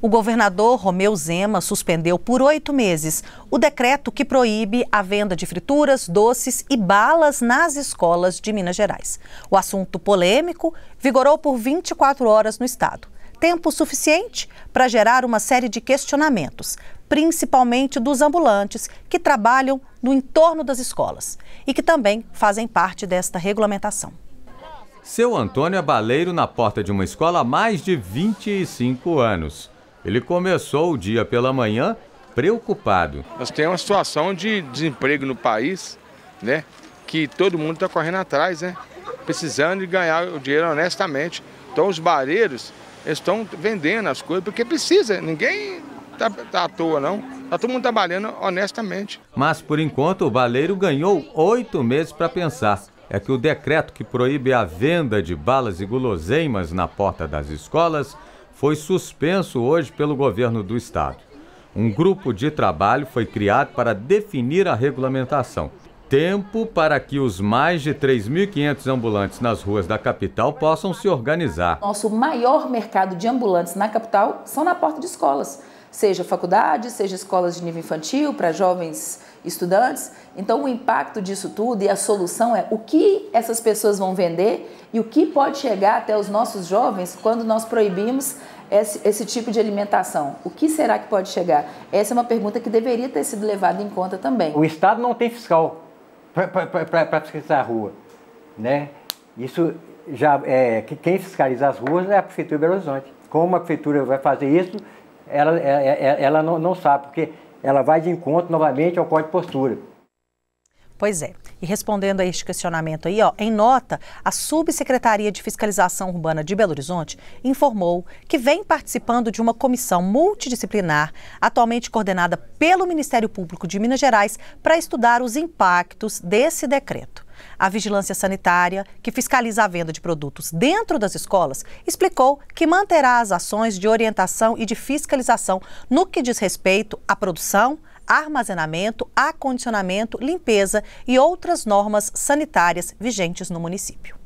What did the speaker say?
o governador Romeu Zema suspendeu por oito meses o decreto que proíbe a venda de frituras, doces e balas nas escolas de Minas Gerais. O assunto polêmico vigorou por 24 horas no estado. Tempo suficiente para gerar uma série de questionamentos, principalmente dos ambulantes que trabalham no entorno das escolas e que também fazem parte desta regulamentação. Seu Antônio é baleiro na porta de uma escola há mais de 25 anos. Ele começou o dia pela manhã preocupado. Nós temos uma situação de desemprego no país, né? Que todo mundo está correndo atrás, né? Precisando de ganhar o dinheiro honestamente. Então os bareiros estão vendendo as coisas porque precisa. Ninguém está tá à toa, não. Está todo mundo trabalhando honestamente. Mas por enquanto o baleiro ganhou oito meses para pensar é que o decreto que proíbe a venda de balas e guloseimas na porta das escolas foi suspenso hoje pelo governo do estado. Um grupo de trabalho foi criado para definir a regulamentação. Tempo para que os mais de 3.500 ambulantes nas ruas da capital possam se organizar. Nosso maior mercado de ambulantes na capital são na porta de escolas seja faculdade, seja escolas de nível infantil para jovens estudantes. Então, o impacto disso tudo e a solução é o que essas pessoas vão vender e o que pode chegar até os nossos jovens quando nós proibimos esse, esse tipo de alimentação. O que será que pode chegar? Essa é uma pergunta que deveria ter sido levada em conta também. O Estado não tem fiscal para fiscalizar a rua, né? Isso já é que quem fiscaliza as ruas é a prefeitura de Belo Horizonte. Como a prefeitura vai fazer isso ela, ela, é, é, é, ela não, não sabe, porque ela vai de encontro novamente ao código de postura. Pois é. E respondendo a este questionamento aí, ó, em nota, a Subsecretaria de Fiscalização Urbana de Belo Horizonte informou que vem participando de uma comissão multidisciplinar, atualmente coordenada pelo Ministério Público de Minas Gerais, para estudar os impactos desse decreto. A vigilância sanitária, que fiscaliza a venda de produtos dentro das escolas, explicou que manterá as ações de orientação e de fiscalização no que diz respeito à produção, armazenamento, acondicionamento, limpeza e outras normas sanitárias vigentes no município.